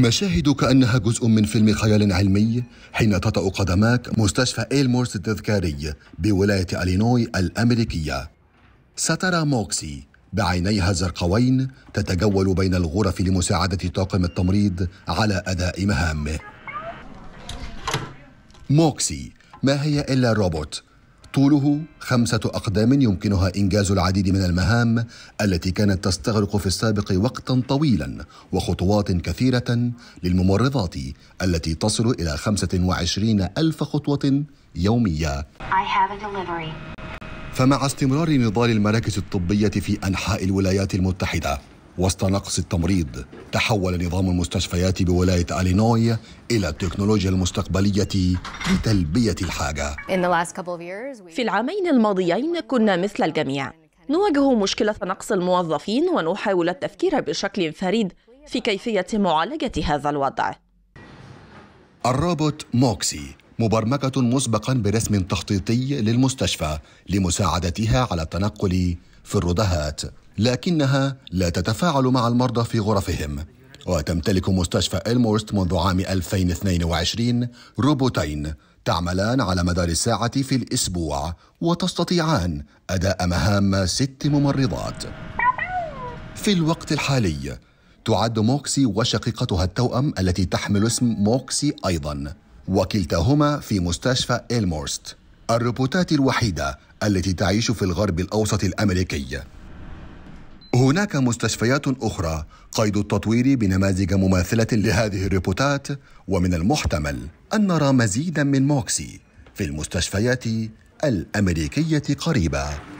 مشاهد كأنها جزء من فيلم خيال علمي حين تطأ قدماك مستشفى إيلمورس التذكاري بولاية ألينوي الأمريكية سترى موكسي بعينيها الزرقاوين تتجول بين الغرف لمساعدة طاقم التمريض على أداء مهامه موكسي ما هي إلا روبوت طوله خمسة أقدام يمكنها إنجاز العديد من المهام التي كانت تستغرق في السابق وقتا طويلا وخطوات كثيرة للممرضات التي تصل إلى وعشرين ألف خطوة يومية فمع استمرار نضال المراكز الطبية في أنحاء الولايات المتحدة وسط نقص التمريض تحول نظام المستشفيات بولاية ألينوي إلى التكنولوجيا المستقبلية لتلبية الحاجة في العامين الماضيين كنا مثل الجميع نواجه مشكلة نقص الموظفين ونحاول التفكير بشكل فريد في كيفية معالجة هذا الوضع الروبوت موكسي مبرمجة مسبقا برسم تخطيطي للمستشفى لمساعدتها على التنقل في الرضهات لكنها لا تتفاعل مع المرضى في غرفهم وتمتلك مستشفى إلمورست منذ عام 2022 روبوتين تعملان على مدار الساعة في الأسبوع وتستطيعان أداء مهام ست ممرضات في الوقت الحالي تعد موكسي وشقيقتها التوأم التي تحمل اسم موكسي أيضا وكلتاهما في مستشفى إلمورست الروبوتات الوحيدة التي تعيش في الغرب الأوسط الأمريكي هناك مستشفيات أخرى قيد التطوير بنماذج مماثلة لهذه الريبوتات ومن المحتمل أن نرى مزيدا من موكسي في المستشفيات الأمريكية قريباً